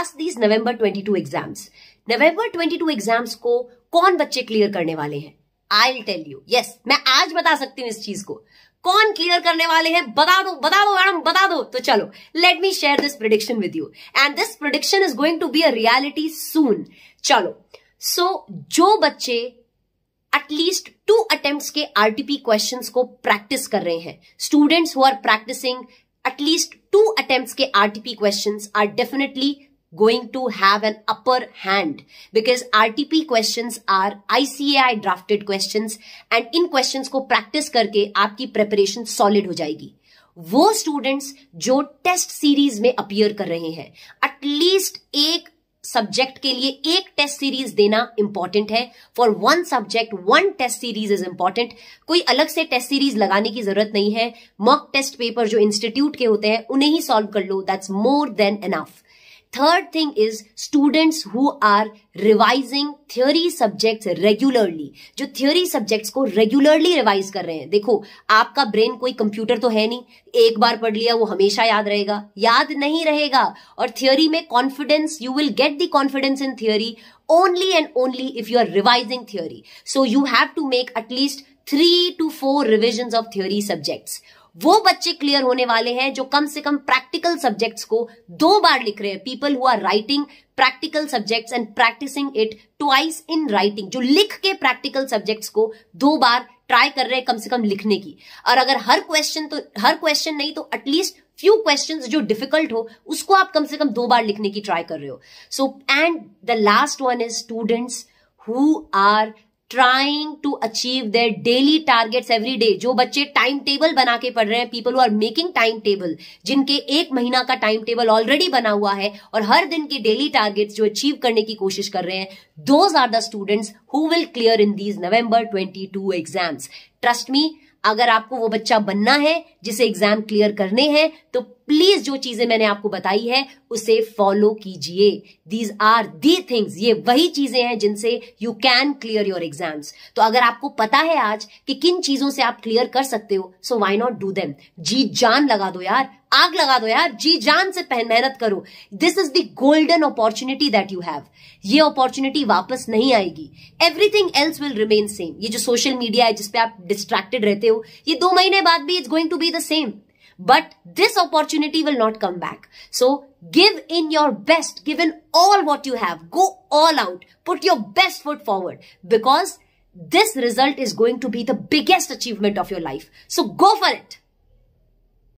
Pass these November 22 exams November 22 exams को कौन बच्चे क्लियर करने वाले हैं आई टेल यू यस मैं आज बता सकती हूं इस चीज को कौन क्लियर करने वाले हैं बता दो बता दो मैडम बता दो तो चलो let me share this prediction with you and this prediction is going to be a reality soon चलो सो so, जो बच्चे एटलीस्ट टू अटेम्प्ट के आरटीपी क्वेश्चन को प्रैक्टिस कर रहे हैं students who are practising at least two attempt के RTP question are definitely going to have an upper hand because RTP questions are ICAI drafted questions and इन questions को practice करके आपकी preparation solid हो जाएगी वो students जो test series में appear कर रहे हैं at least एक सब्जेक्ट के लिए एक टेस्ट सीरीज देना इंपॉर्टेंट है for one subject one test series is important कोई अलग से टेस्ट सीरीज लगाने की जरूरत नहीं है मॉक टेस्ट पेपर जो इंस्टीट्यूट के होते हैं उन्हें ही सॉल्व कर लो that's more than enough third thing is students who are revising theory subjects regularly जो थ्योरी सब्जेक्ट्स को रेगुलरली रिवाइज कर रहे हैं देखो आपका ब्रेन कोई कंप्यूटर तो है नहीं एक बार पढ़ लिया वो हमेशा याद रहेगा याद नहीं रहेगा और थ्योरी में confidence you will get the confidence in theory only and only if you are revising theory so you have to make at least three to four revision of theory subjects वो बच्चे क्लियर होने वाले हैं जो कम से कम practical subjects को दो बार लिख रहे हैं people who are writing practical subjects and practising it twice in writing जो लिख के प्रैक्टिकल सब्जेक्ट्स को दो बार ट्राई कर रहे हैं कम से कम लिखने की और अगर हर क्वेश्चन तो हर क्वेश्चन नहीं तो एटलीस्ट फ्यू क्वेश्चन जो डिफिकल्ट हो उसको आप कम से कम दो बार लिखने की ट्राई कर रहे हो so and the last one is students who are trying to achieve their daily targets every day जो बच्चे टाइम टेबल बना के पढ़ रहे हैं people who are making time table जिनके एक महीना का टाइम टेबल ऑलरेडी बना हुआ है और हर दिन के डेली टारगेट जो अचीव करने की कोशिश कर रहे हैं those are the students who will clear in these November twenty two exams trust me अगर आपको वो बच्चा बनना है जिसे एग्जाम क्लियर करने हैं तो प्लीज जो चीजें मैंने आपको बताई है उसे फॉलो कीजिए दीज आर दी थिंग्स ये वही चीजें हैं जिनसे you can clear your exams तो अगर आपको पता है आज कि किन चीजों से आप क्लियर कर सकते हो so why not do them जी जान लगा दो यार आग लगा दो यार जी जान से मेहनत करो this is the golden opportunity that you have ये अपॉर्चुनिटी वापस नहीं आएगी everything else will remain same ये जो सोशल मीडिया है जिसपे आप डिस्ट्रैक्टेड रहते हो ये दो महीने बाद भी it's going to be the same But this opportunity will not come back. So give in your best, give in all what you have. Go all out. Put your best foot forward because this result is going to be the biggest achievement of your life. So go for it.